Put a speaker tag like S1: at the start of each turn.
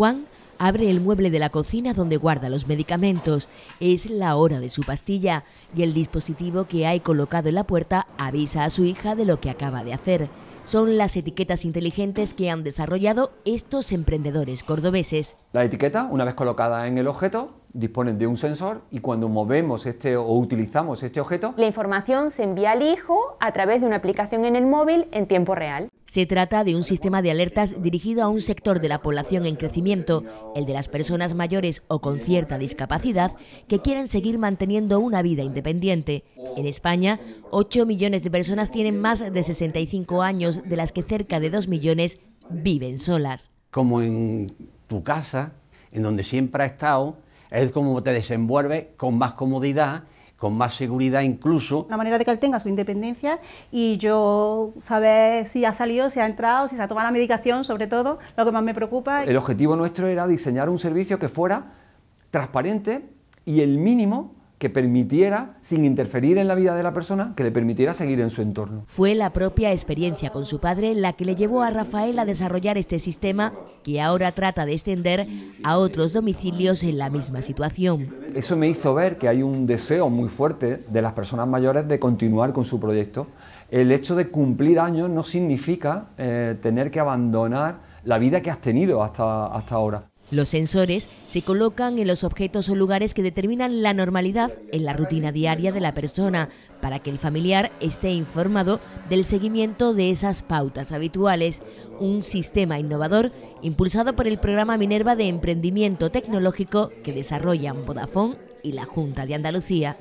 S1: Juan abre el mueble de la cocina donde guarda los medicamentos. Es la hora de su pastilla y el dispositivo que hay colocado en la puerta avisa a su hija de lo que acaba de hacer. Son las etiquetas inteligentes que han desarrollado estos emprendedores cordobeses.
S2: La etiqueta, una vez colocada en el objeto, disponen de un sensor y cuando movemos este o utilizamos este objeto,
S1: la información se envía al hijo a través de una aplicación en el móvil en tiempo real. Se trata de un sistema de alertas dirigido a un sector de la población en crecimiento, el de las personas mayores o con cierta discapacidad que quieren seguir manteniendo una vida independiente. En España, 8 millones de personas tienen más de 65 años, de las que cerca de 2 millones viven solas.
S2: Como en tu casa, en donde siempre ha estado, es como te desenvuelve con más comodidad con más seguridad incluso. La manera de que él tenga su independencia y yo saber si ha salido, si ha entrado, si se ha tomado la medicación, sobre todo, lo que más me preocupa. El objetivo nuestro era diseñar un servicio que fuera transparente y el mínimo que permitiera, sin interferir en la vida de la persona, que le permitiera seguir en su entorno.
S1: Fue la propia experiencia con su padre la que le llevó a Rafael a desarrollar este sistema que ahora trata de extender a otros domicilios en la misma situación. Eso
S2: me hizo ver que hay un deseo muy fuerte de las personas mayores de continuar con su proyecto. El hecho de cumplir años no significa eh, tener que abandonar la vida que has tenido hasta, hasta ahora.
S1: Los sensores se colocan en los objetos o lugares que determinan la normalidad en la rutina diaria de la persona para que el familiar esté informado del seguimiento de esas pautas habituales. Un sistema innovador impulsado por el programa Minerva de Emprendimiento Tecnológico que desarrollan Vodafone y la Junta de Andalucía.